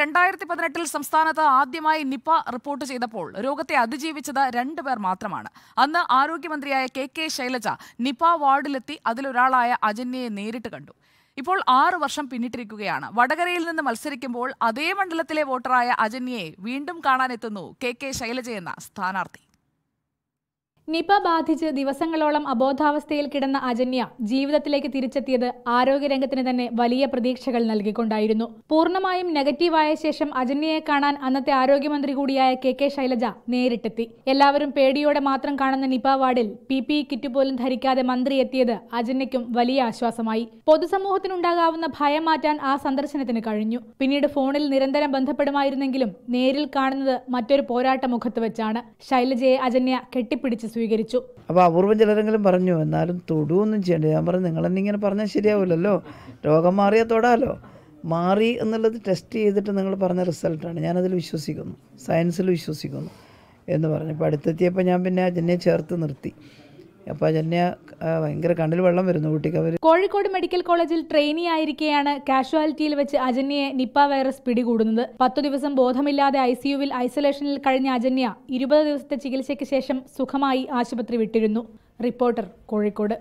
രണ്ടായിരത്തി പതിനെട്ടിൽ സംസ്ഥാനത്ത് ആദ്യമായി നിപ റിപ്പോർട്ട് ചെയ്തപ്പോൾ രോഗത്തെ അതിജീവിച്ചത് രണ്ടു പേർ മാത്രമാണ് അന്ന് ആരോഗ്യമന്ത്രിയായ കെ കെ ശൈലജ നിപ വാർഡിലെത്തി അതിലൊരാളായ അജന്യയെ നേരിട്ട് കണ്ടു ഇപ്പോൾ ആറു വർഷം പിന്നിട്ടിരിക്കുകയാണ് വടകരയിൽ നിന്ന് മത്സരിക്കുമ്പോൾ അതേ മണ്ഡലത്തിലെ വോട്ടറായ അജന്യയെ വീണ്ടും കാണാനെത്തുന്നു കെ കെ ശൈലജ എന്ന സ്ഥാനാർത്ഥി നിപ ബാധിച്ച് ദിവസങ്ങളോളം അബോധാവസ്ഥയിൽ കിടന്ന അജന്യ ജീവിതത്തിലേക്ക് തിരിച്ചെത്തിയത് ആരോഗ്യരംഗത്തിന് തന്നെ വലിയ പ്രതീക്ഷകൾ നൽകിക്കൊണ്ടായിരുന്നു പൂർണ്ണമായും നെഗറ്റീവായ ശേഷം അജന്യയെ കാണാൻ അന്നത്തെ ആരോഗ്യമന്ത്രി കൂടിയായ കെ കെ ശൈലജ നേരിട്ടെത്തി എല്ലാവരും പേടിയോടെ മാത്രം കാണുന്ന നിപ വാർഡിൽ പി പി കിറ്റ് പോലും ധരിക്കാതെ മന്ത്രി എത്തിയത് അജന്യയ്ക്കും വലിയ ആശ്വാസമായി പൊതുസമൂഹത്തിനുണ്ടാകാവുന്ന ഭയം മാറ്റാൻ ആ സന്ദർശനത്തിന് കഴിഞ്ഞു പിന്നീട് ഫോണിൽ നിരന്തരം ബന്ധപ്പെടുമായിരുന്നെങ്കിലും നേരിൽ കാണുന്നത് മറ്റൊരു പോരാട്ട മുഖത്ത് വെച്ചാണ് ശൈലജയെ അജന്യ കെട്ടിപ്പിടിച്ച് സ്വീകരിച്ചു അപ്പോൾ അപൂർവം ചിലരെങ്കിലും പറഞ്ഞു എന്നാലും തൊടുവൊന്നും ചെയ്യണ്ട ഞാൻ പറഞ്ഞു എന്നിങ്ങനെ പറഞ്ഞാൽ ശരിയാവില്ലല്ലോ രോഗം മാറിയാൽ തൊടാലോ മാറി എന്നുള്ളത് ടെസ്റ്റ് ചെയ്തിട്ട് നിങ്ങൾ പറഞ്ഞ റിസൾട്ടാണ് ഞാനതിൽ വിശ്വസിക്കുന്നു സയൻസിൽ വിശ്വസിക്കുന്നു എന്ന് പറഞ്ഞപ്പോൾ അടുത്തെത്തിയപ്പോൾ ഞാൻ പിന്നെ അതിനെ ചേർത്ത് നിർത്തി വെള്ളം വരുന്നു കോഴിക്കോട് മെഡിക്കൽ കോളേജിൽ ട്രെയിനി ആയിരിക്കെയാണ് കാഷ്വാലിറ്റിയിൽ വെച്ച് അജന്യയെ നിപ്പ വൈറസ് പിടികൂടുന്നത് പത്തു ദിവസം ബോധമില്ലാതെ ഐ സിയുവിൽ ഐസൊലേഷനിൽ കഴിഞ്ഞ അജന്യ ഇരുപത് ദിവസത്തെ ചികിത്സയ്ക്ക് ശേഷം സുഖമായി ആശുപത്രി വിട്ടിരുന്നു റിപ്പോർട്ടർ കോഴിക്കോട്